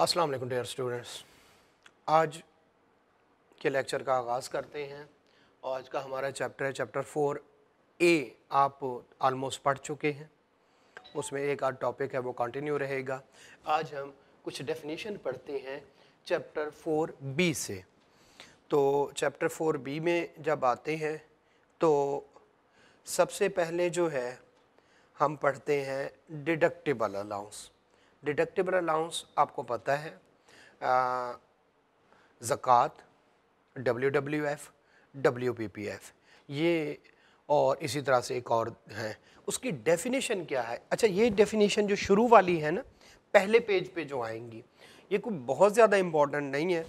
Aslam dear students आज के lecture का आगाज़ करते हैं और आज का हमारा चैप्टर है चैप्टर फोर ए आप आलमोस्ट पढ़ चुके हैं उसमें एक आध टॉपिक है वो कंटिन्यू रहेगा आज हम कुछ डेफिनेशन पढ़ते हैं चैप्टर फोर बी से तो चैप्टर फोर बी में जब आते हैं तो सबसे पहले जो है हम पढ़ते हैं डिडक्टिबल अलाउंस डिडक्टेबल अलाउंस आपको पता है ज़क़़त W W F W P P F ये और इसी तरह से एक और है उसकी डेफिनेशन क्या है अच्छा ये डेफिनेशन जो शुरू वाली है ना पहले पेज पे जो आएंगी ये कोई बहुत ज़्यादा इम्पॉर्टेंट नहीं है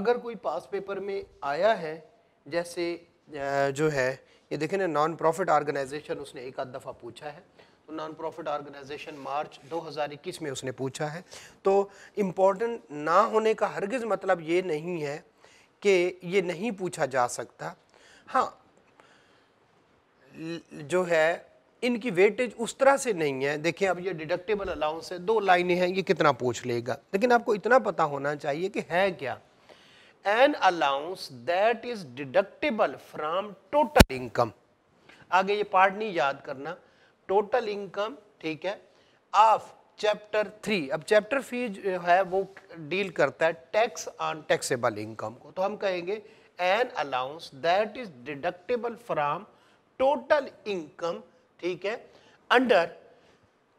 अगर कोई पास पेपर में आया है जैसे जो है ये देखें ना नॉन प्रॉफिट ऑर्गेनाइजेशन उसने एक आध दफ़ा पूछा है नॉन प्रॉफिट ऑर्गेनाइजेशन मार्च 2021 में उसने पूछा है तो इम्पोर्टेंट ना होने का हरगज़ मतलब ये नहीं है कि ये नहीं पूछा जा सकता हाँ जो है इनकी वेटेज उस तरह से नहीं है देखिए अब ये डिडक्टेबल अलाउंस है दो लाइनें हैं ये कितना पूछ लेगा लेकिन आपको इतना पता होना चाहिए कि है क्या an allowance that is deductible from total income आगे ये पार्ट नहीं याद करना टोटल इनकम ठीक है ऑफ चैप्टर थ्री अब चैप्टर थ्री जो है वो डील करता है टैक्स ऑन टैक्सेबल इनकम को तो हम कहेंगे an allowance that is deductible from total income ठीक है अंडर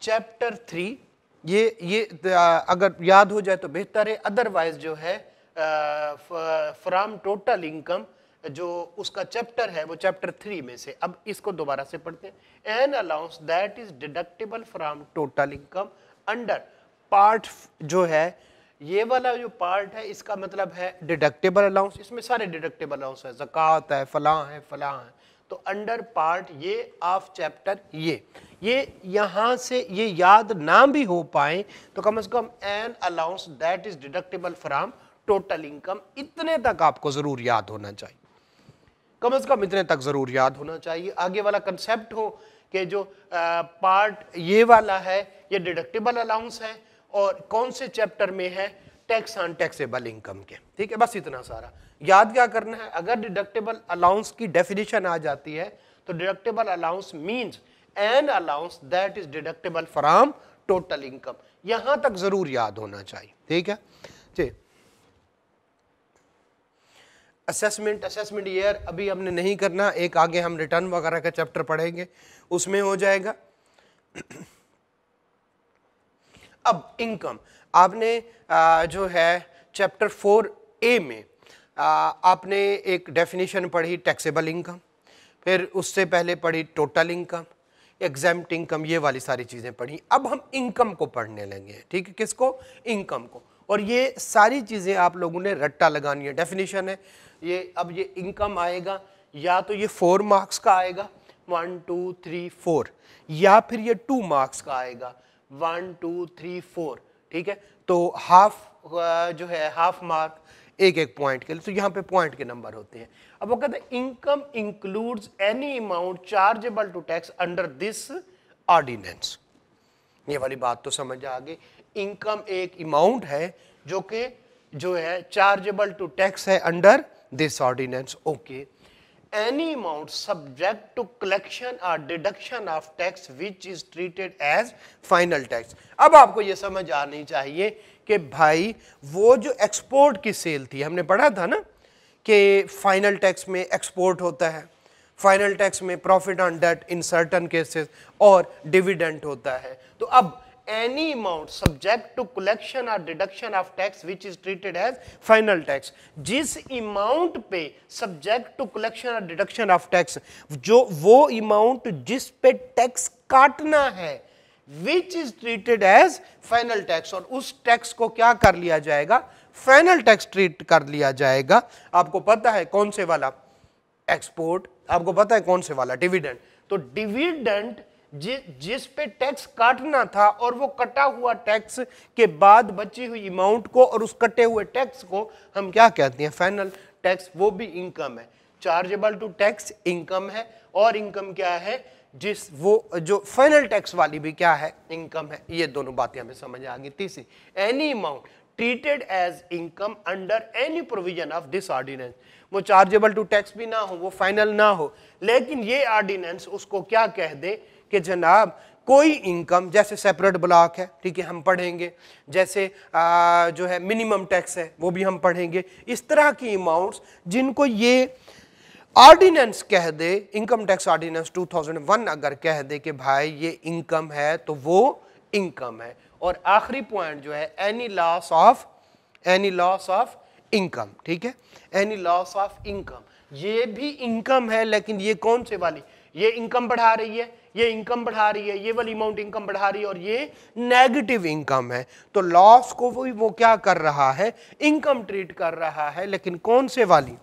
चैप्टर थ्री ये ये अगर याद हो जाए तो बेहतर है अदरवाइज जो है फ्रॉम टोटल इनकम जो उसका चैप्टर है वो चैप्टर थ्री में से अब इसको दोबारा से पढ़ते हैं an allowance that is deductible from total income under part जो है ये वाला जो पार्ट है इसका मतलब है डिडक्टेबल अलाउंस इसमें सारे डिडक्टेबल अलाउंस है जक़ात है फलां है फलां है तो अंडर पार्ट ये ऑफ चैप्टर ये ये यहाँ से ये याद ना भी हो पाए तो कम से कम an allowance that is deductible from total income इतने तक आपको ज़रूर याद होना चाहिए कम से कम इतने तक ज़रूर याद होना चाहिए आगे वाला कंसेप्ट हो कि जो आ, पार्ट ये वाला है ये डिडक्टेबल अलाउंस है और कौन से चैप्टर में है टैक्स ऑन टैक्सेबल इनकम के ठीक है बस इतना सारा याद क्या करना है अगर डिडक्टेबल अलाउंस की डेफिनेशन आ जाती है तो deductible allowance means an allowance that is deductible from total income यहाँ तक ज़रूर याद होना चाहिए ठीक है जी असेसमेंट असेसमेंट ईयर अभी हमने नहीं करना एक आगे हम रिटर्न वगैरह का चैप्टर पढ़ेंगे उसमें हो जाएगा अब इनकम आपने जो है चैप्टर फोर ए में आपने एक डेफिनेशन पढ़ी टैक्सेबल इनकम फिर उससे पहले पढ़ी टोटल इनकम एग्जाम इनकम ये वाली सारी चीज़ें पढ़ी अब हम इनकम को पढ़ने हैं ठीक है किसको इनकम को और ये सारी चीज़ें आप लोगों ने रट्टा लगानी है डेफिनेशन है ये अब ये इनकम आएगा या तो ये फोर मार्क्स का आएगा वन टू थ्री फोर या फिर ये टू मार्क्स का आएगा वन टू थ्री फोर ठीक है तो हाफ जो है हाफ मार्क एक एक पॉइंट के लिए तो यहाँ पे पॉइंट के नंबर होते हैं अब वो कहते हैं income includes any amount chargeable to tax under this ordinance ये वाली बात तो समझ आ गई इनकम एक अमाउंट है जो कि जो है चार्जेबल टू टैक्स है under this ordinance okay any amount subject to collection or deduction of tax which is treated as final tax अब आपको ये समझ आनी चाहिए कि भाई वो जो एक्सपोर्ट की सेल थी हमने पढ़ा था ना कि फाइनल टैक्स में एक्सपोर्ट होता है फाइनल टैक्स में profit on debt in certain cases और डिविडेंट होता है तो अब any amount subject to collection or deduction of tax which is treated as final tax जिस amount पे subject to collection or deduction of tax जो वो amount जिस पे tax काटना है which is treated as final tax और उस tax को क्या कर लिया जाएगा final tax treat कर लिया जाएगा आपको पता है कौन से वाला एक्सपोर्ट आपको पता है कौन से वाला डिविडेंड तो डिविडेंड जि, जिस पे टैक्स काटना था और वो कटा हुआ टैक्स के बाद बची हुई अमाउंट को और उस कटे हुए टैक्स को हम क्या कहते हैं फाइनल टैक्स वो भी इनकम है चार्जेबल टू टैक्स इनकम है और इनकम क्या है जिस वो जो फाइनल टैक्स वाली भी क्या है इनकम है ये दोनों बातें हमें समझ आ गई तीसरी any amount treated as income under any provision of this ordinance वो चार्जेबल टू टैक्स भी ना हो वो फाइनल ना हो लेकिन ये ऑर्डिनेंस उसको क्या कह दे कि जनाब कोई इनकम जैसे सेपरेट ब्लॉक है ठीक है हम पढ़ेंगे जैसे आ, जो है मिनिमम टैक्स है वो भी हम पढ़ेंगे इस तरह की अमाउंट्स जिनको ये ऑर्डिनेंस कह दे इनकम टैक्स ऑर्डिनेंस 2001 अगर कह दे कि भाई ये इनकम है तो वो इनकम है और आखिरी पॉइंट जो है any loss of any loss of income ठीक है एनी लॉस ऑफ इनकम ये भी इनकम है लेकिन ये कौन से वाली ये इनकम बढ़ा रही है ये इनकम बढ़ा रही है ये वाली अमाउंट इनकम बढ़ा रही है और ये नेगेटिव इनकम है तो लॉस को वो वो क्या कर रहा है इनकम ट्रीट कर रहा है लेकिन कौन से वाली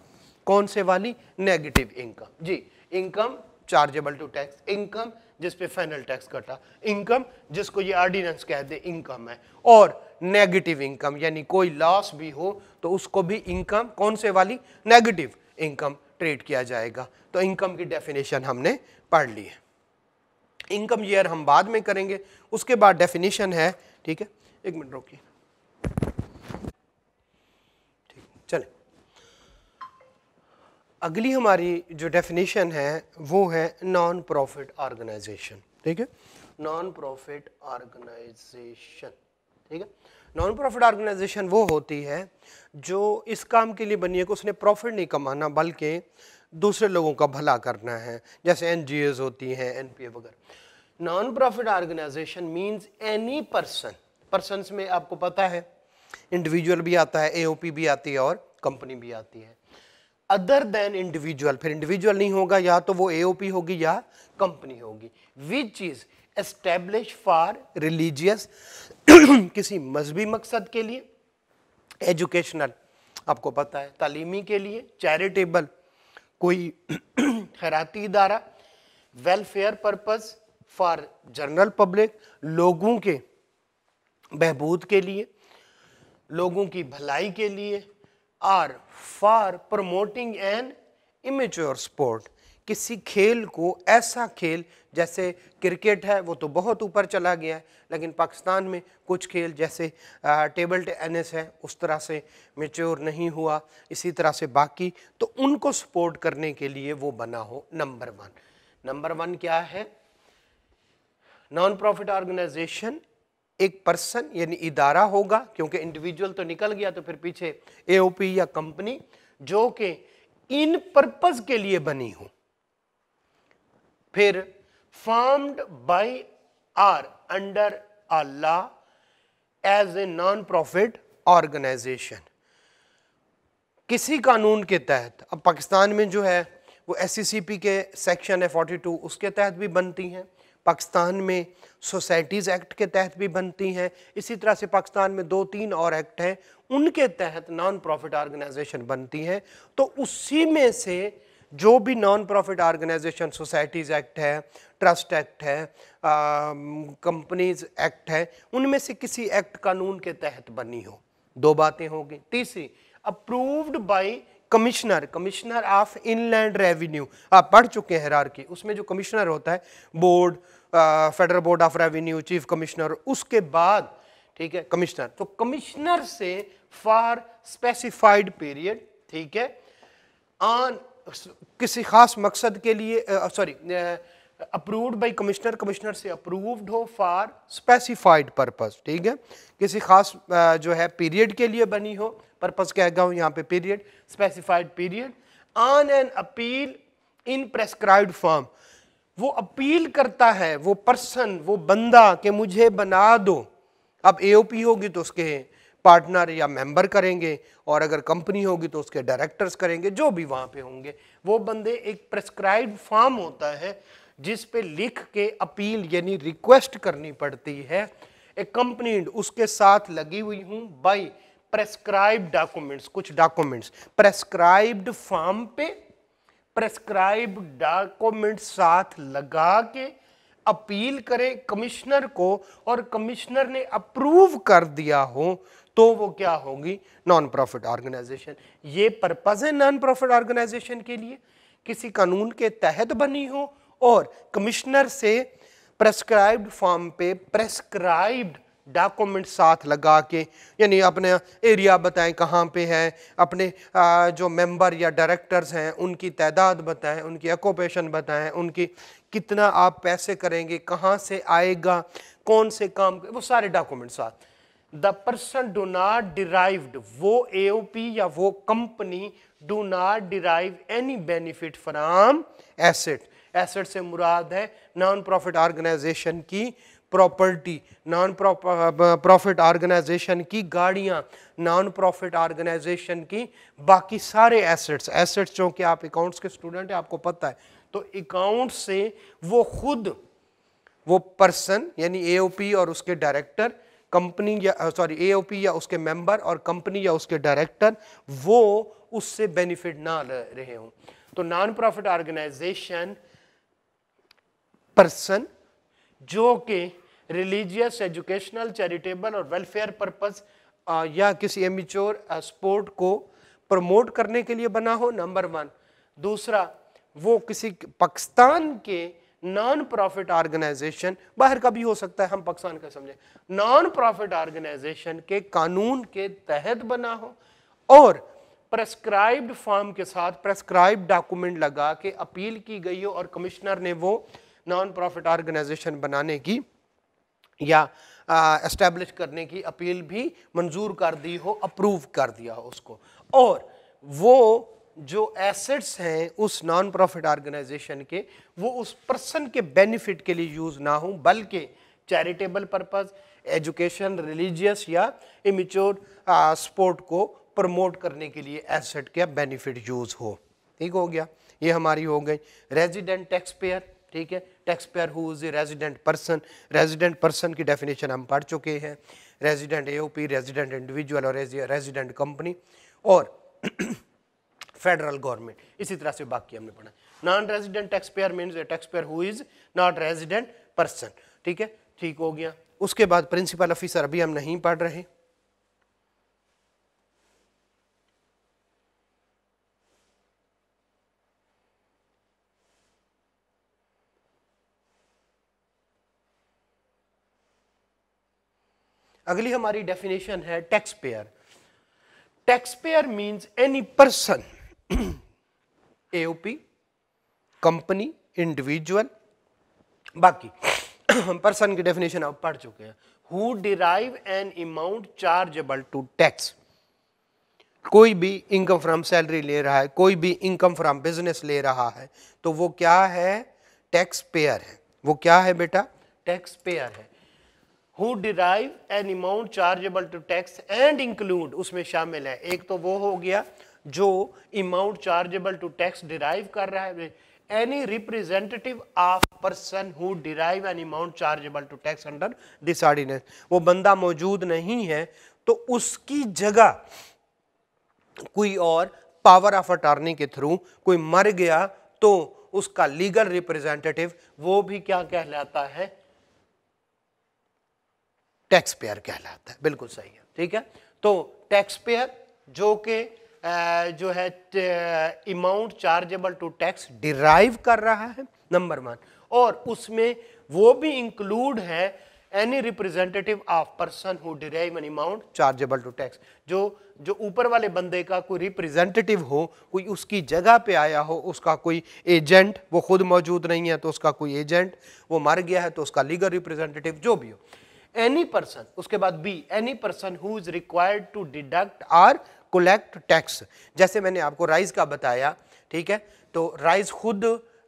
कौन से वाली नेगेटिव इनकम जी income chargeable to tax income जिस पे फाइनल टैक्स कटा इनकम जिसको ये ऑर्डिनेंस कह दे इनकम है और नेगेटिव इनकम यानी कोई लॉस भी हो तो उसको भी इनकम कौन से वाली नेगेटिव इनकम ट्रेड किया जाएगा तो इनकम की डेफिनेशन हमने पढ़ ली है इनकम ईयर हम बाद में करेंगे उसके बाद डेफिनेशन है ठीक है एक मिनट रोकिए ठीक चले अगली हमारी जो डेफिनेशन है वो है नॉन प्रॉफिट ऑर्गेनाइजेशन ठीक है नॉन प्रॉफिट ऑर्गेनाइजेशन ठीक है नॉन प्रॉफिट ऑर्गेनाइजेशन वो होती है जो इस काम के लिए बनी है कि उसने प्रॉफिट नहीं कमाना बल्कि दूसरे लोगों का भला करना है जैसे एन जी एज होती हैं एन पी ए वगैरह non profit organisation means any person person में आपको पता है इंडिविजुअल भी आता है ए ओ पी भी आती है और कंपनी भी आती है अदर देन इंडिविजुअल फिर इंडिविजुअल नहीं होगा या तो वो ए ओ पी होगी या कंपनी होगी which is establish for religious किसी मजहबी मकसद के लिए एजुकेशनल आपको पता है तालीमी के लिए चैरिटेबल कोई खैराती इदारा welfare purpose for general public लोगों के बहबूद के लिए लोगों की भलाई के लिए और for promoting an amateur sport किसी खेल को ऐसा खेल जैसे क्रिकेट है वो तो बहुत ऊपर चला गया है लेकिन पाकिस्तान में कुछ खेल जैसे टेबल टेनिस है उस तरह से मेच्योर नहीं हुआ इसी तरह से बाकी तो उनको सपोर्ट करने के लिए वो बना हो नंबर वन नंबर वन क्या है नॉन प्रॉफिट ऑर्गेनाइजेशन एक पर्सन यानी इदारा होगा क्योंकि इंडिविजुअल तो निकल गया तो फिर पीछे एओपी या कंपनी जो कि इन पर्पज़ के लिए बनी हो फिर formed by or under a law as a non profit organisation किसी कानून के तहत अब पाकिस्तान में जो है वो एस e के सेक्शन है फोर्टी टू उसके तहत भी बनती हैं पाकिस्तान में सोसाइटीज़ एक्ट के तहत भी बनती हैं इसी तरह से पाकिस्तान में दो तीन और एक्ट हैं उनके तहत नॉन प्रॉफिट ऑर्गेनाइजेशन बनती हैं तो उसी में से जो भी non profit organisation societies act है ट्रस्ट एक्ट है कंपनीज एक्ट है उनमें से किसी एक्ट कानून के तहत बनी हो दो बातें होगी तीसरी approved by commissioner commissioner of inland revenue आप पढ़ चुके हैं हरार की उसमें जो कमिश्नर होता है board federal board of revenue chief commissioner उसके बाद ठीक है कमिश्नर तो कमिश्नर से फॉर स्पेसिफाइड पीरियड ठीक है ऑन किसी खास मकसद के लिए sorry approved by commissioner commissioner से अप्रूव्ड हो फॉर स्पेसिफाइड पर्पस ठीक है किसी खास जो है पीरियड के लिए बनी हो पर्पस गया हूँ यहाँ पे period specified period on an appeal in prescribed form वो अपील करता है वो पर्सन वो बंदा कि मुझे बना दो अब एओपी होगी तो उसके पार्टनर या मेंबर करेंगे और अगर कंपनी होगी तो उसके डायरेक्टर्स करेंगे जो भी वहाँ पे होंगे वो बंदे एक प्रेस्क्राइब फॉर्म होता है जिस पे लिख के अपील यानी रिक्वेस्ट करनी पड़ती है कंपनी उसके साथ लगी हुई हूँ बाई प्रेस्क्राइब डॉक्यूमेंट्स कुछ डॉक्यूमेंट्स प्रेस्क्राइब्ड फॉर्म पे प्रेस्क्राइब डॉक्यूमेंट साथ लगा के अपील करें कमिश्नर को और कमिश्नर ने अप्रूव कर दिया हो तो वो क्या होंगी नॉन प्रॉफिट ऑर्गेनाइजेशन ये पर्पज़ है नॉन प्रॉफिट ऑर्गेनाइजेशन के लिए किसी कानून के तहत बनी हो और कमिश्नर से प्रेस्क्राइब्ड फॉर्म पे प्रेस्क्राइब्ड डॉक्यूमेंट साथ लगा के यानी अपने एरिया बताएं कहाँ पे है अपने जो मेंबर या डायरेक्टर्स हैं उनकी तादाद बताएं उनकी ऑक्यूपेशन बताएं उनकी कितना आप पैसे करेंगे कहाँ से आएगा कौन से काम वो सारे डॉक्यूमेंट साथ the person do not derived वो पी या वो company do not derive any benefit from asset asset से मुराद है नॉन प्रॉफिट ऑर्गेनाइजेशन की प्रॉपर्टी नॉन प्रॉफिट ऑर्गेनाइजेशन की गाड़ियाँ नॉन प्रॉफिट ऑर्गेनाइजेशन की बाकी सारे एसेट्स एसेट्स चूँकि आप अकाउंट्स के स्टूडेंट हैं आपको पता है तो अकाउंट से वो खुद वो पर्सन यानी एओपी और उसके डायरेक्टर कंपनी या सॉरी एओपी या उसके मेंबर और कंपनी या उसके डायरेक्टर वो उससे बेनिफिट ना रहे हों तो नॉन प्रॉफिट ऑर्गेनाइजेशन पर्सन जो कि रिलीजियस एजुकेशनल चैरिटेबल और वेलफेयर पर्पस या किसी एमिच्योर स्पोर्ट को प्रमोट करने के लिए बना हो नंबर वन दूसरा वो किसी पाकिस्तान के नॉन प्रॉफिट ऑर्गेनाइजेशन बाहर का भी हो सकता है हम पाकिस्तान का समझें नॉन प्रॉफिट ऑर्गेनाइजेशन के कानून के तहत बना हो और प्रेस्क्राइब्ड फॉर्म के साथ प्रेस्क्राइब डॉक्यूमेंट लगा के अपील की गई हो और कमिश्नर ने वो नॉन प्रॉफिट ऑर्गेनाइजेशन बनाने की या uh, करने की अपील भी मंजूर कर दी हो अप्रूव कर दिया हो उसको और वो जो एसेट्स हैं उस नॉन प्रॉफिट ऑर्गेनाइजेशन के वो उस पर्सन के बेनिफिट के लिए यूज़ ना हों बल्कि चैरिटेबल पर्पज़ एजुकेशन रिलीजियस या इमिच्योर स्पोर्ट को प्रमोट करने के लिए एसेट का बेनिफिट यूज़ हो ठीक हो गया ये हमारी हो गई रेजिडेंट टैक्स पेयर ठीक है taxpayer who is a resident person resident person की डेफिनेशन हम पढ़ चुके हैं रेजिडेंट एओपी रेजिडेंट इंडिविजुअल और रेजिडेंट कंपनी और फेडरल गवर्नमेंट इसी तरह से बाकी हमने पढ़ा non resident taxpayer means taxpayer who is not resident person ठीक है ठीक हो गया उसके बाद प्रिंसिपल ऑफिसर अभी हम नहीं पढ़ रहे अगली हमारी डेफिनेशन है taxpayer taxpayer means any person AOP company individual बाकी पर्सन की डेफिनेशन आप पढ़ चुके हैं who derive an amount chargeable to tax कोई भी इनकम फ्रॉम सैलरी ले रहा है कोई भी इनकम फ्रॉम बिजनेस ले रहा है तो वो क्या है टैक्स पेयर है वो क्या है बेटा टैक्स पेयर है who derive an amount chargeable to tax and include उसमें शामिल है एक तो वो हो गया जो amount chargeable to tax derive कर रहा है any representative of person who derive an amount chargeable to tax under this ordinance वो बंदा मौजूद नहीं है तो उसकी जगह कोई और पावर ऑफ अटॉर्नी के थ्रू कोई मर गया तो उसका लीगल रिप्रेजेंटेटिव वो भी क्या कहलाता है टैक्स पेयर कहलाता है बिल्कुल सही है ठीक है तो टैक्स पेयर जो के जो है amount chargeable to tax derive कर रहा है नंबर वन और उसमें वो भी इंक्लूड है any representative of person who derive an amount chargeable to tax जो जो ऊपर वाले बंदे का कोई रिप्रेजेंटेटिव हो कोई उसकी जगह पे आया हो उसका कोई एजेंट वो खुद मौजूद नहीं है तो उसका कोई एजेंट वो मर गया है तो उसका लीगल रिप्रेजेंटेटिव जो भी हो एनी पर्सन उसके बाद B any person who is required to deduct or collect tax जैसे मैंने आपको राइज का बताया ठीक है तो राइज खुद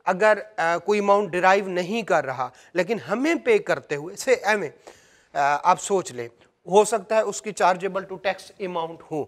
अगर आ, कोई अमाउंट डिराइव नहीं कर रहा लेकिन हमें पे करते हुए से एम आप सोच लें हो सकता है उसकी चार्जेबल टू टैक्स अमाउंट हो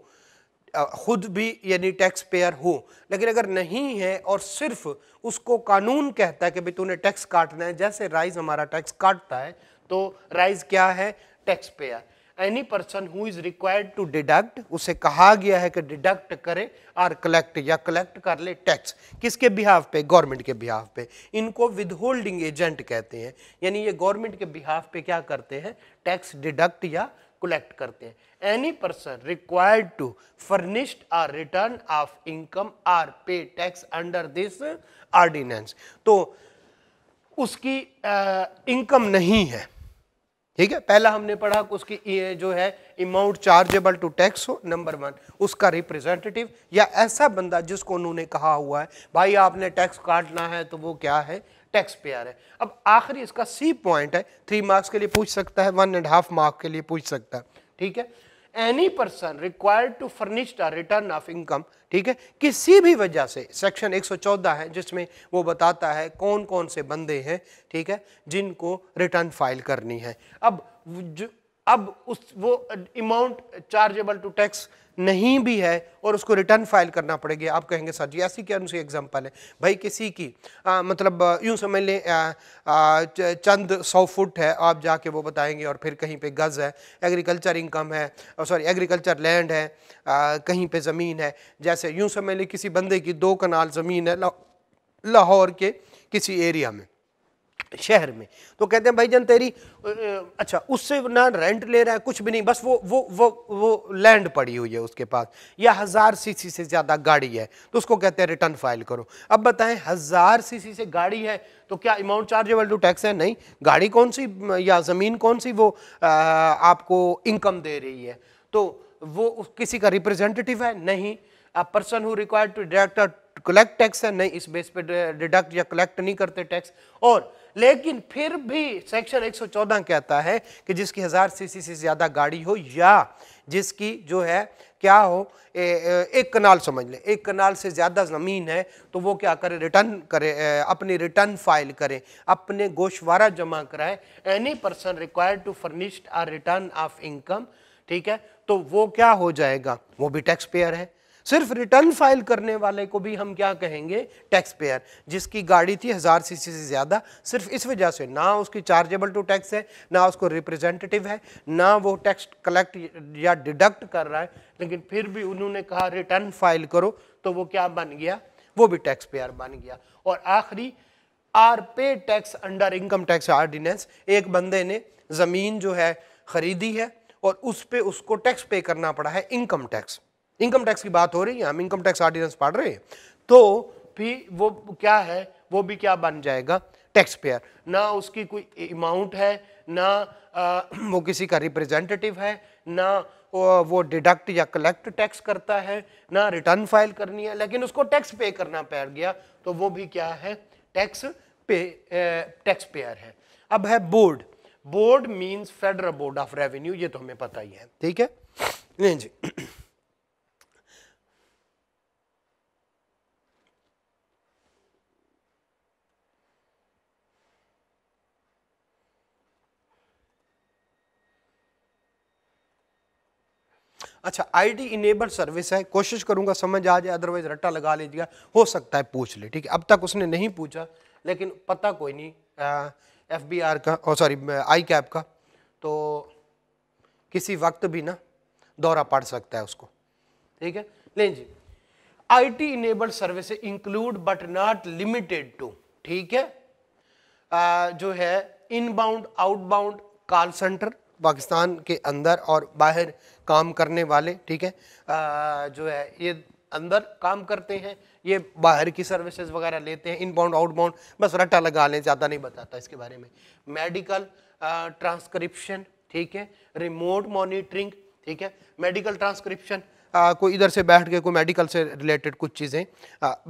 खुद भी यानी टैक्स पेयर हो लेकिन अगर नहीं है और सिर्फ उसको कानून कहता है कि भाई तूने टैक्स काटना है जैसे राइज हमारा टैक्स काटता है तो राइज क्या है taxpayer any person who is required to deduct उसे कहा गया है कि डिडक्ट करे आर कलेक्ट या कलेक्ट कर ले टैक्स किसके बिहाफ पे गवर्नमेंट के बिहाफ पे इनको विद होल्डिंग एजेंट कहते हैं यानी ये गवर्नमेंट के बिहाफ पे क्या करते हैं टैक्स डिडक्ट या कलेक्ट करते हैं any person required to furnished or return of income or pay tax under this ordinance तो उसकी इनकम नहीं है ठीक है पहला हमने पढ़ा उसकी जो है अमाउंट चार्जेबल टू टैक्स हो नंबर वन उसका रिप्रेजेंटेटिव या ऐसा बंदा जिसको उन्होंने कहा हुआ है भाई आपने टैक्स काटना है तो वो क्या है टैक्स पेयर है अब आखिरी इसका सी पॉइंट है थ्री मार्क्स के लिए पूछ सकता है वन एंड हाफ मार्क के लिए पूछ सकता है ठीक है any person required to the return of income ठीक है किसी भी वजह से सेक्शन 114 है जिसमें वो बताता है कौन कौन से बंदे हैं ठीक है जिनको रिटर्न फाइल करनी है अब अब उस वो अमाउंट चार्जेबल टू टैक्स नहीं भी है और उसको रिटर्न फाइल करना पड़ेगा आप कहेंगे सर जी ऐसी क्या उनसे एग्जांपल है भाई किसी की आ, मतलब यूं समझ लें चंद सौ फुट है आप जाके वो बताएंगे और फिर कहीं पे गज़ है एग्रीकल्चर इनकम है सॉरी एग्रीकल्चर लैंड है आ, कहीं पे ज़मीन है जैसे यूं समझ लें किसी बंदे की दो कनाल ज़मीन है लाहौर के किसी एरिया में शहर में तो कहते हैं भाई जान तेरी अच्छा उससे ना रेंट ले रहा है कुछ भी नहीं बस वो वो वो वो लैंड पड़ी हुई है उसके पास या हज़ार सीसी से ज़्यादा गाड़ी है तो उसको कहते हैं रिटर्न फाइल करो अब बताएं हज़ार सीसी से गाड़ी है तो क्या अमाउंट चार्जेबल टू टैक्स है नहीं गाड़ी कौन सी या ज़मीन कौन सी वो आ, आपको इनकम दे रही है तो वो किसी का रिप्रेजेंटेटिव है नहीं a person who required to director collect tax है नहीं इस बेस पे डिडक्ट या कलेक्ट नहीं करते टैक्स और लेकिन फिर भी सेक्शन 114 कहता है कि जिसकी हज़ार सीसी से ज़्यादा गाड़ी हो या जिसकी जो है क्या हो ए, ए, एक कनाल समझ लें एक कनाल से ज़्यादा ज़मीन है तो वो क्या करे रिटर्न करे ए, अपनी रिटर्न फाइल करे अपने गोशवारा जमा कराए any person required to furnished a return of income ठीक है तो वो क्या हो जाएगा वो भी टैक्स पेयर है सिर्फ रिटर्न फाइल करने वाले को भी हम क्या कहेंगे टैक्स पेयर जिसकी गाड़ी थी हज़ार सीसी से ज़्यादा सिर्फ इस वजह से ना उसकी चार्जेबल टू टैक्स है ना उसको रिप्रेजेंटेटिव है ना वो टैक्स कलेक्ट या डिडक्ट कर रहा है लेकिन फिर भी उन्होंने कहा रिटर्न फाइल करो तो वो क्या बन गया वो भी टैक्स पेयर बन गया और आखिरी or pay tax under income tax ordinance एक बंदे ने ज़मीन जो है ख़रीदी है और उस पर उसको टैक्स पे करना पड़ा है इनकम टैक्स इनकम टैक्स की बात हो रही है हम इनकम टैक्स ऑर्डिनेंस पढ़ रहे हैं तो भी वो क्या है वो भी क्या बन जाएगा टैक्स पेयर ना उसकी कोई अमाउंट है ना आ, वो किसी का रिप्रेजेंटेटिव है ना वो डिडक्ट या कलेक्ट टैक्स करता है ना रिटर्न फाइल करनी है लेकिन उसको टैक्स पे करना पड़ गया तो वो भी क्या है टैक्स पे टैक्स पेयर है अब है board board means federal board of revenue ये तो हमें पता ही है ठीक है नहीं जी अच्छा आईडी इनेबल सर्विस है कोशिश करूंगा समझ आ जाए अदरवाइज रट्टा लगा लीजिएगा हो सकता है पूछ ले ठीक है अब तक उसने नहीं पूछा लेकिन पता कोई नहीं एफ बी आर का और सॉरी आई कैप का तो किसी वक्त भी ना दौरा पड़ सकता है उसको ठीक है लें जी I T enabled service include but not limited to ठीक है आ, जो है inbound outbound call centre Pakistan के अंदर और बाहर काम करने वाले ठीक है आ, जो है ये अंदर काम करते हैं ये बाहर की सर्विसेज वगैरह लेते हैं इनबाउंड आउटबाउंड बस रट्टा लगा लें ज़्यादा नहीं बताता इसके बारे में मेडिकल ट्रांसक्रिप्शन ठीक है रिमोट मॉनिटरिंग ठीक है मेडिकल ट्रांसक्रिप्शन कोई इधर से बैठ के कोई मेडिकल से रिलेटेड कुछ चीज़ें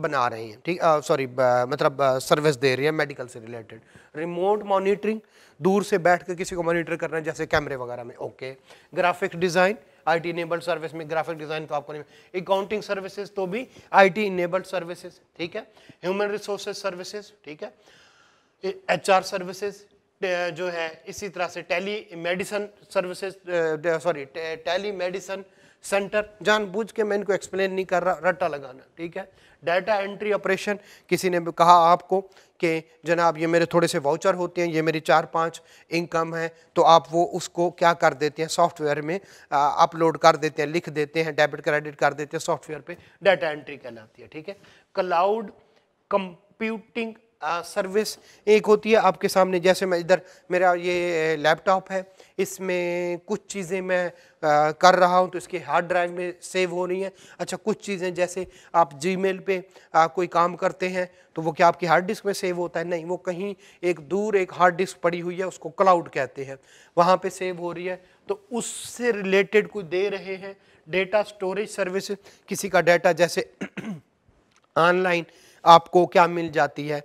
बना रहे हैं ठीक सॉरी मतलब सर्विस दे रही है मेडिकल से रिलेटेड रिमोट मॉनिटरिंग दूर से बैठ के किसी को मॉनिटर करना है जैसे कैमरे वगैरह में okay graphic design I T enabled service में ग्राफिक डिज़ाइन तो आपको नहीं अकाउंटिंग सर्विसेज तो भी आई टी इनेबल्ड सर्विसेज ठीक है ह्यूमन रिसोर्सेज सर्विसेज ठीक है एच आर सर्विसेज जो है इसी तरह से telemedicine services sorry telemedicine centre जानबूझ के मैं इनको एक्सप्लेन नहीं कर रहा रट्टा लगाना ठीक है डाटा एंट्री ऑपरेशन किसी ने कहा आपको कि जनाब ये मेरे थोड़े से वाउचर होते हैं ये मेरी चार पाँच इनकम है तो आप वो उसको क्या कर देते हैं सॉफ्टवेयर में अपलोड कर देते हैं लिख देते हैं डेबिट क्रेडिट कर देते हैं सॉफ्टवेयर पे डाटा एंट्री कहलाती है ठीक है क्लाउड कंप्यूटिंग सर्विस एक होती है आपके सामने जैसे मैं इधर मेरा ये लैपटॉप है इसमें कुछ चीज़ें मैं आ, कर रहा हूँ तो इसके हार्ड ड्राइव में सेव हो रही हैं अच्छा कुछ चीज़ें जैसे आप जीमेल पे आ, कोई काम करते हैं तो वो क्या आपकी हार्ड डिस्क में सेव होता है नहीं वो कहीं एक दूर एक हार्ड डिस्क पड़ी हुई है उसको क्लाउड कहते हैं वहाँ पर सेव हो रही है तो उससे रिलेटेड कुछ दे रहे हैं डेटा स्टोरेज सर्विस किसी का डेटा जैसे ऑनलाइन आपको क्या मिल जाती है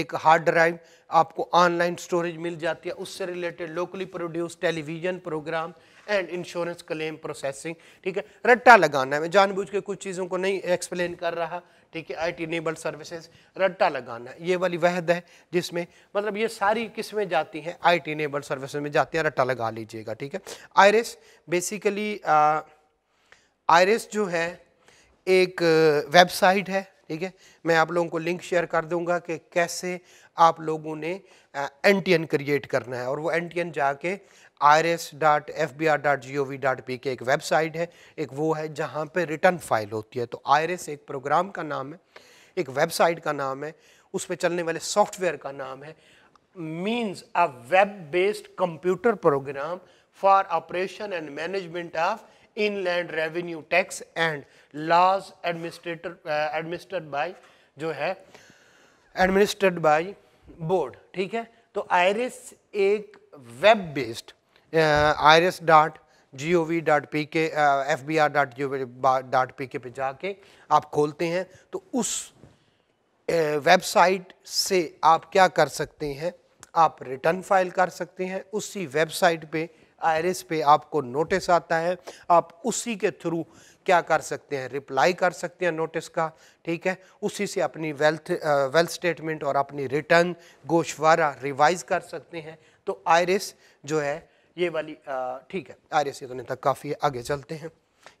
एक हार्ड ड्राइव आपको ऑनलाइन स्टोरेज मिल जाती है उससे related locally produce television programme and insurance claim processing ठीक है रट्टा लगाना है मैं जानबूझ के कुछ चीज़ों को नहीं एक्सप्लेन कर रहा ठीक है आई टी नेबल सर्विसेज रट्टा लगाना है ये वाली वहद है जिसमें मतलब ये सारी किस्में जाती हैं आई टी नेबल सर्विसेज में जाती हैं रट्टा लगा लीजिएगा ठीक है आयरस बेसिकली आयरस जो है एक वेबसाइट है ठीक है मैं आप लोगों को लिंक शेयर कर दूंगा कि कैसे आप लोगों ने एन टी एन क्रिएट करना है और वो एन टी एन जाके R S dot F B R dot G O V dot P K एक वेबसाइट है एक वो है जहाँ पे रिटर्न फाइल होती है तो आर एस एक प्रोग्राम का नाम है एक वेबसाइट का नाम है उस पर चलने वाले सॉफ्टवेयर का नाम है means a web based computer program for operation and management of inland revenue tax and laws administrator administered by जो है एडमिनिस्टर्ड बाय बोर्ड ठीक है तो आयरिस एक web based IRIS dot G O V dot P K F B R dot G O V dot P K पे जाके आप खोलते हैं तो उस वेबसाइट uh, से आप क्या कर सकते हैं आप रिटर्न फाइल कर सकते हैं उसी वेबसाइट पे आयरिस पे आपको नोटिस आता है आप उसी के थ्रू क्या कर सकते हैं रिप्लाई कर सकते हैं नोटिस का ठीक है उसी से अपनी वेल्थ वेल्थ स्टेटमेंट और अपनी रिटर्न गोशवारा रिवाइज कर सकते हैं तो आयरिस जो है ये वाली ठीक है आयरिस इतने तक काफ़ी आगे चलते हैं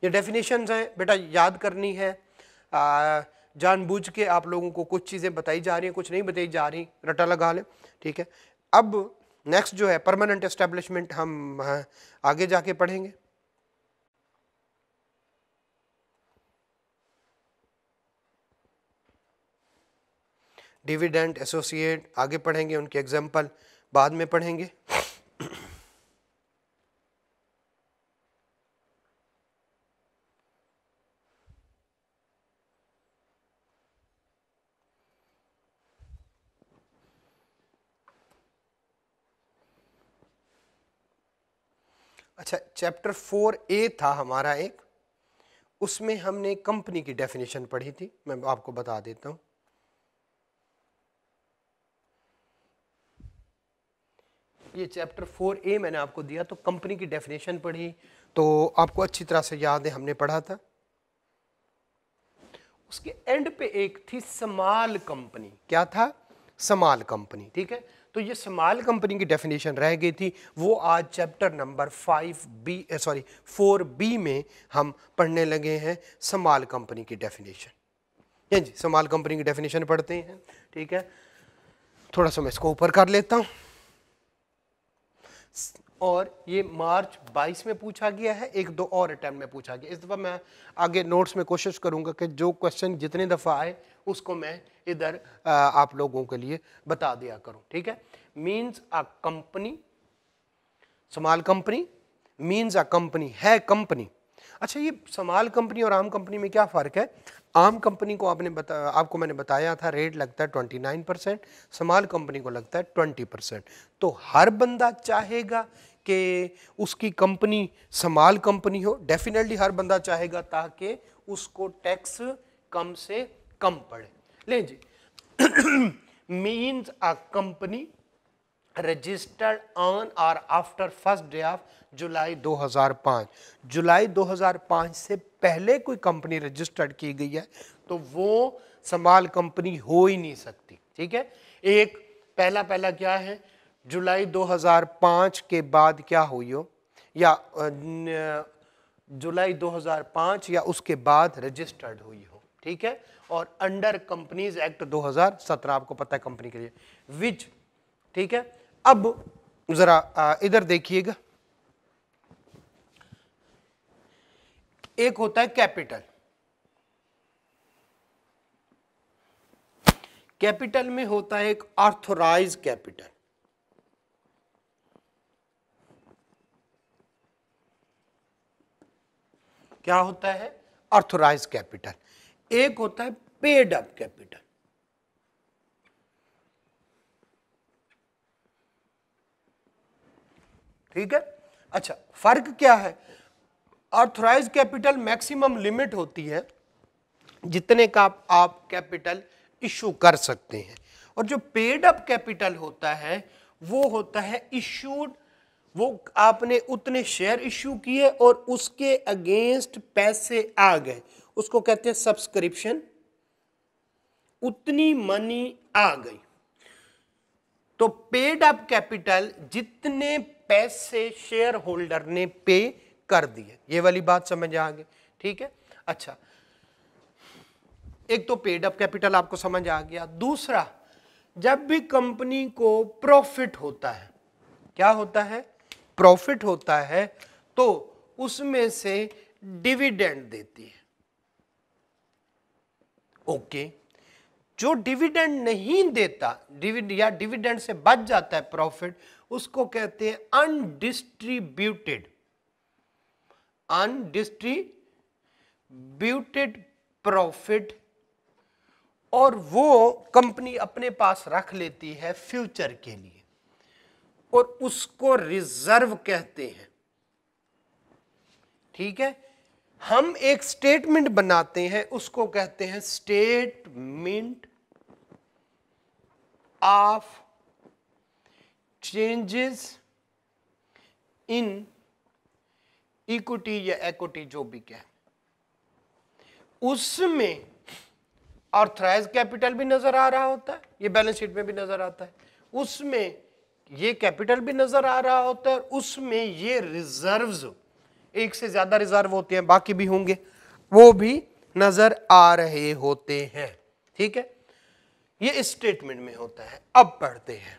ये डेफिनेशन हैं बेटा याद करनी है आ, जानबूझ के आप लोगों को कुछ चीज़ें बताई जा रही हैं कुछ नहीं बताई जा रही रटा लगा लें ठीक है अब नेक्स्ट जो है परमानेंट एस्टेब्लिशमेंट हम हाँ, आगे जाके पढ़ेंगे डिविडेंट एसोसिएट आगे पढ़ेंगे उनके एग्जाम्पल बाद में पढ़ेंगे चैप्टर फोर ए था हमारा एक उसमें हमने कंपनी की डेफिनेशन पढ़ी थी मैं आपको बता देता हूं ये चैप्टर फोर ए मैंने आपको दिया तो कंपनी की डेफिनेशन पढ़ी तो आपको अच्छी तरह से याद है हमने पढ़ा था उसके एंड पे एक थी समाल कंपनी क्या था समाल कंपनी ठीक है तो ये समाल कंपनी की डेफिनेशन रह गई थी वो आज chapter number five B sorry four B में हम पढ़ने लगे हैं समाल कंपनी की डेफिनेशन हाँ जी समाल कंपनी की डेफिनेशन पढ़ते हैं ठीक है थोड़ा सा मैं इसको ऊपर कर लेता हूँ और ये मार्च 22 में पूछा गया है एक दो और अटैम्प्ट में पूछा गया इस दफ़ा मैं आगे नोट्स में कोशिश करूँगा कि जो क्वेश्चन जितने दफ़ा आए उसको मैं इधर आप लोगों के लिए बता दिया करूँ ठीक है means a company small company means a company है कंपनी अच्छा ये समाल कंपनी और आम कंपनी में क्या फ़र्क है आम कंपनी को आपने बता आपको मैंने बताया था रेट लगता है twenty nine percent small company को लगता है ट्वेंटी परसेंट तो हर बंदा चाहेगा कि उसकी कंपनी समाल कंपनी हो डेफिनेटली हर बंदा चाहेगा ताकि उसको टैक्स कम से कम पड़े लें जी means a company registered on और after first day of July 2005 जुलाई 2005 से पहले कोई कंपनी रजिस्टर्ड की गई है तो वो संभाल कंपनी हो ही नहीं सकती ठीक है एक पहला पहला क्या है जुलाई 2005 के बाद क्या हुई हो या जुलाई 2005 या उसके बाद रजिस्टर्ड हुई हो ठीक है और अंडर कंपनीज एक्ट 2017 आपको पता है कंपनी के लिए विच ठीक है अब ज़रा इधर देखिएगा एक होता है कैपिटल कैपिटल में होता है एक ऑर्थोराइज कैपिटल क्या होता है ऑर्थोराइज कैपिटल एक होता है पेड अप कैपिटल ठीक है अच्छा फर्क क्या है ऑर्थोराइज कैपिटल मैक्सिमम लिमिट होती है जितने का आप कैपिटल इशू कर सकते हैं और जो पेड अप कैपिटल होता है वो होता है इशूड वो आपने उतने शेयर इशू किए और उसके अगेंस्ट पैसे आ गए उसको कहते हैं सब्सक्रिप्शन उतनी मनी आ गई तो पेड अप कैपिटल जितने पैसे शेयर होल्डर ने पे कर दिए ये वाली बात समझ आ गई ठीक है अच्छा एक तो पेड अप कैपिटल आपको समझ आ गया दूसरा जब भी कंपनी को प्रॉफिट होता है क्या होता है प्रॉफिट होता है तो उसमें से डिविडेंड देती है ओके जो डिविडेंड नहीं देता डिविड या डिविडेंड से बच जाता है प्रॉफिट उसको कहते हैं अनडिस्ट्रीब्यूटेड अनडिस्ट्रीब्यूटेड प्रॉफिट और वो कंपनी अपने पास रख लेती है फ्यूचर के लिए और उसको रिजर्व कहते हैं ठीक है हम एक स्टेटमेंट बनाते हैं उसको कहते हैं statement of changes in equity या एक्विटी जो भी क्या उसमें ऑर्थराइज कैपिटल भी नजर आ रहा होता है ये बैलेंस शीट में भी नजर आता है उसमें ये कैपिटल भी नजर आ रहा होता है उसमें ये रिजर्व्स एक से ज्यादा रिजर्व होते हैं बाकी भी होंगे वो भी नजर आ रहे होते हैं ठीक है ये स्टेटमेंट में होता है अब पढ़ते हैं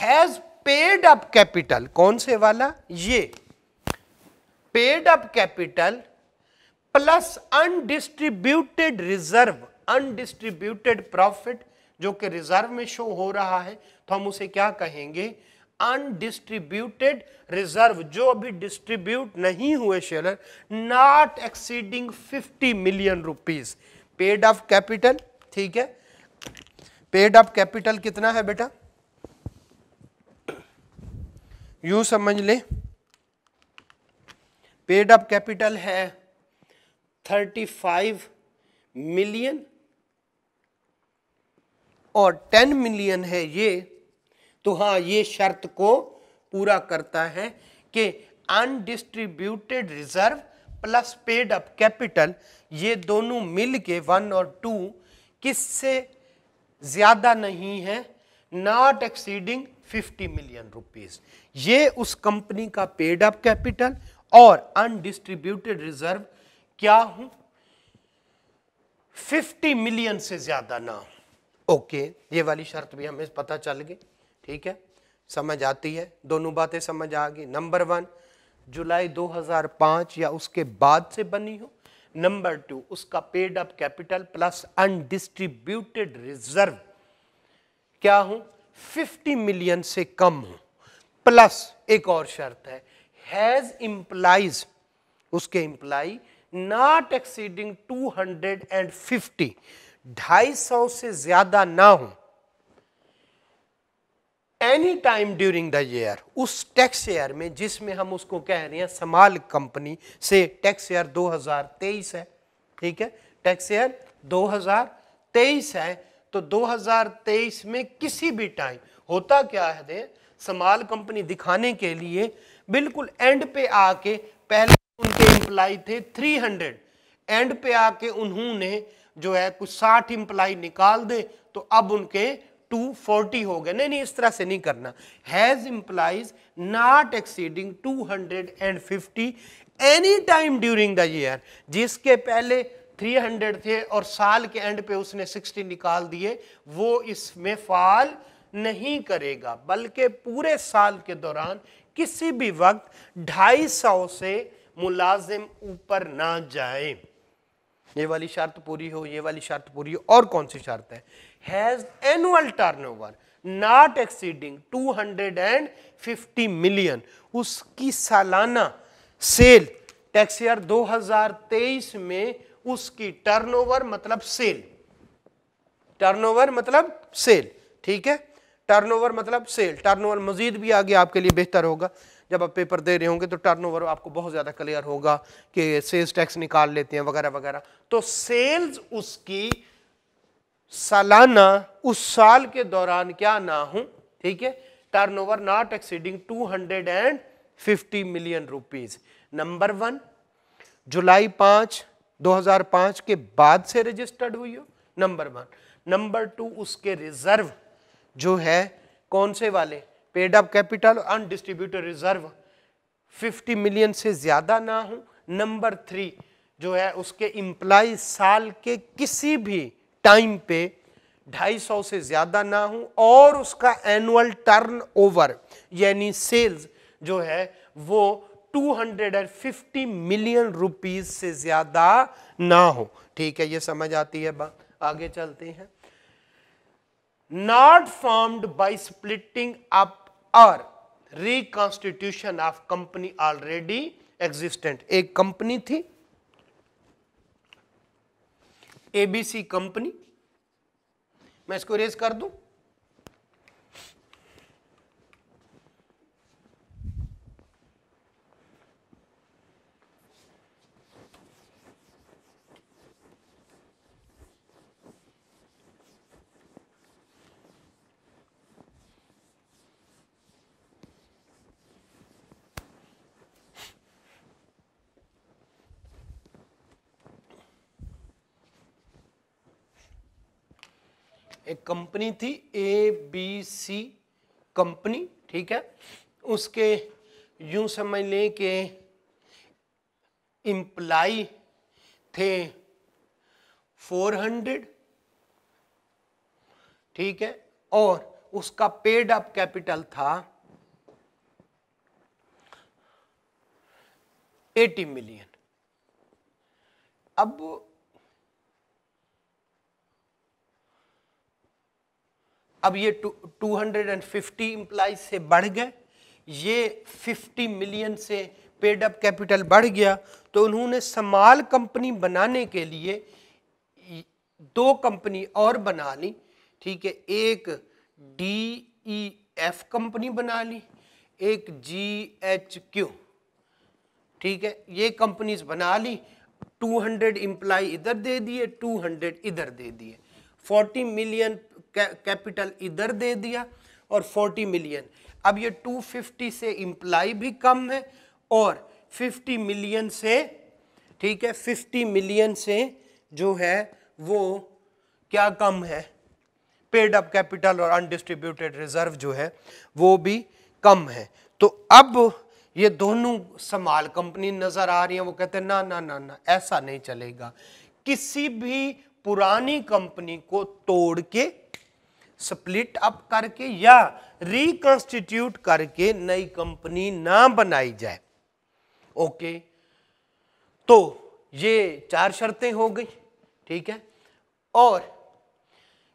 हैज पेड अप कैपिटल कौन से वाला ये paid up capital plus undistributed reserve undistributed profit जो कि रिजर्व में शो हो रहा है तो हम उसे क्या कहेंगे अनडिस्ट्रीब्यूटेड रिजर्व जो अभी डिस्ट्रीब्यूट नहीं हुए share not exceeding 50 million rupees paid of capital ठीक है पेड ऑफ कैपिटल कितना है बेटा यू समझ ले पेड अप कैपिटल है 35 मिलियन और 10 मिलियन है ये तो हाँ ये शर्त को पूरा करता है कि undistributed reserve plus paid up capital ये दोनों मिल के वन और टू किससे ज़्यादा नहीं है नॉट एक्सीडिंग 50 मिलियन रुपीस ये उस कंपनी का पेड अप कैपिटल और अनडिस्ट्रीब्यूटेड रिजर्व क्या हो 50 मिलियन से ज्यादा ना हो ओके ये वाली शर्त भी हमें पता चल गई ठीक है समझ आती है दोनों बातें समझ आ गई नंबर वन जुलाई 2005 या उसके बाद से बनी हो नंबर टू उसका paid up capital plus undistributed reserve क्या हो 50 मिलियन से कम हो प्लस एक और शर्त है हैज इम्प्लाइज उसके इम्प्लाई नॉट एक्सीडिंग 250 ढाई सौ से ज्यादा ना हो any time during the year उस टैक्स ईयर में जिसमें हम उसको कह रहे हैं समाल कंपनी से टैक्स ईयर 2023 है ठीक है टैक्स ईयर 2023 है तो 2023 में किसी भी टाइम होता क्या है दे समाल कंपनी दिखाने के लिए बिल्कुल एंड पे आके पहले उनके एम्प्लाई थे 300 एंड पे आके उन्होंने जो है कुछ 60 एम्प्लाई निकाल दे तो अब उनके 240 हो गए नहीं नहीं इस तरह से नहीं करना has employees not exceeding 250 any time during the year जिसके पहले 300 थे और साल के एंड पे उसने 60 निकाल दिए वो इसमें फाल नहीं करेगा बल्कि पूरे साल के दौरान किसी भी वक्त ढाई सौ से मुलाजिम ऊपर ना जाए ये वाली शर्त पूरी हो ये वाली शर्त पूरी हो और कौन सी शर्त है has annual turnover not exceeding 250 million उसकी सालाना सेल टैक्स ईयर 2023 में उसकी टर्नओवर मतलब सेल टर्नओवर मतलब सेल ठीक है टर्नओवर मतलब सेल टर्नओवर मजीद भी आगे आपके लिए बेहतर होगा जब आप पेपर दे रहे होंगे तो टर्नओवर आपको बहुत ज़्यादा क्लियर होगा कि सेल्स टैक्स निकाल लेते हैं वगैरह वगैरह तो सेल्स उसकी सालाना उस साल के दौरान क्या ना हो ठीक है turnover not exceeding 250 million rupees number one जुलाई पाँच 2005 के बाद से रजिस्टर्ड हुई हो नंबर वन नंबर टू उसके रिजर्व जो है कौन से वाले paid up capital undistributed reserve 50 million से ज़्यादा ना हो नंबर थ्री जो है उसके इम्प्लाई साल के किसी भी टाइम पे 250 से ज़्यादा ना हो और उसका एनुअल टर्नओवर यानी सेल्स जो है वो 250 मिलियन रुपीस से ज़्यादा ना हो ठीक है ये समझ आती है बात आगे चलते हैं not formed by splitting up or reconstitution of company already existent एक कंपनी थी एबीसी कंपनी मैं इसको रेज कर दूं कंपनी थी ए बी सी कंपनी ठीक है उसके यूं समझ लें कि इम्प्लाई थे 400 ठीक है और उसका पेड अप कैपिटल था 80 मिलियन अब अब ये two hundred and fifty employees से बढ़ गए ये फिफ्टी मिलियन से पेड अप कैपिटल बढ़ गया तो उन्होंने समाल कंपनी बनाने के लिए दो कंपनी और बना ली ठीक है एक डी ई एफ कंपनी बना ली एक जी एच क्यू ठीक है ये कंपनीज बना ली 200 हंड्रेड इम्प्लाई इधर दे दिए 200 इधर दे दिए 40 मिलियन कैपिटल इधर दे दिया और 40 मिलियन अब ये 250 से इम्प्लाई भी कम है और 50 मिलियन से ठीक है 50 मिलियन से जो है वो क्या कम है पेड अप कैपिटल और अनडिस्ट्रीब्यूटेड रिजर्व जो है वो भी कम है तो अब ये दोनों संभाल कंपनी नज़र आ रही है वो कहते हैं ना ना ना ना ऐसा नहीं चलेगा किसी भी पुरानी कंपनी को तोड़ के स्प्लिट अप करके या रिकॉन्स्टिट्यूट करके नई कंपनी ना बनाई जाए ओके तो ये चार शर्तें हो गई ठीक है और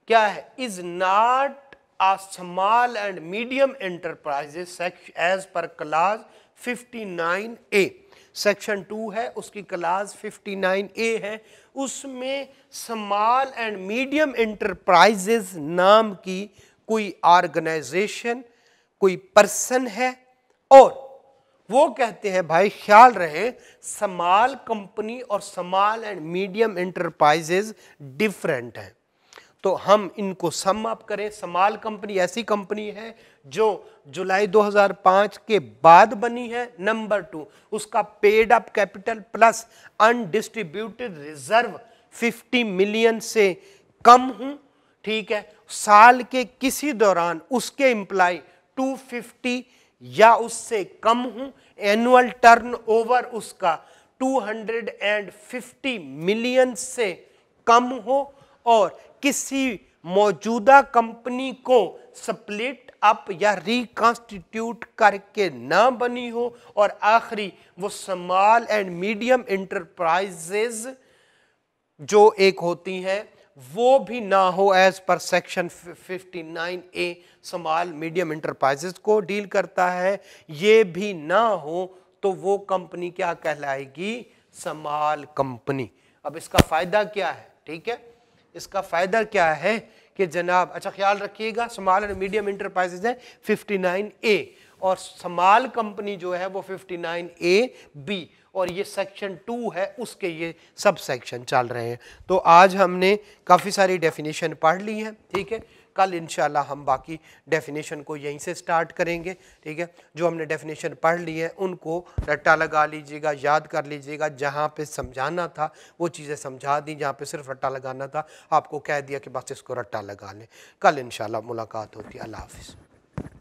क्या है is not a small and medium enterprises as per class 59 A section two है उसकी क्लास 59 ए है उसमें स्मॉल एंड मीडियम इंटरप्राइजेज नाम की कोई ऑर्गेनाइजेशन कोई पर्सन है और वो कहते हैं भाई ख्याल रहे स्मॉल कंपनी और small and medium enterprises different हैं तो हम इनको सम अप करें समाल कंपनी ऐसी कंपनी है जो जुलाई 2005 के बाद बनी है नंबर टू उसका paid up capital plus undistributed reserve 50 million से कम हूं ठीक है साल के किसी दौरान उसके इम्प्लाई 250 या उससे कम हूं एनुअल टर्नओवर उसका 250 मिलियन से कम हो और किसी मौजूदा कंपनी को स्प्लिट अप या रिकॉन्स्टिट्यूट करके ना बनी हो और आखिरी वो स्मॉल एंड मीडियम इंटरप्राइजेज जो एक होती हैं वो भी ना हो as per section 59 A small medium enterprises को डील करता है ये भी ना हो तो वो कंपनी क्या कहलाएगी स्मॉल कंपनी अब इसका फायदा क्या है ठीक है इसका फ़ायदा क्या है कि जनाब अच्छा ख्याल रखिएगा स्मॉल एंड मीडियम इंटरप्राइजेज है 59 ए और स्मॉल कंपनी जो है वो 59 ए बी और ये सेक्शन टू है उसके ये सब सेक्शन चल रहे हैं तो आज हमने काफ़ी सारी डेफिनेशन पढ़ ली है ठीक है कल इंशाल्लाह हम बाकी डेफिनेशन को यहीं से स्टार्ट करेंगे ठीक है जो हमने डेफिनेशन पढ़ ली है उनको रट्टा लगा लीजिएगा याद कर लीजिएगा जहाँ पे समझाना था वो चीज़ें समझा दी जहाँ पे सिर्फ रट्टा लगाना था आपको कह दिया कि बस इसको रट्टा लगा लें कल इन मुलाकात होती है अल्लाह हाफिज़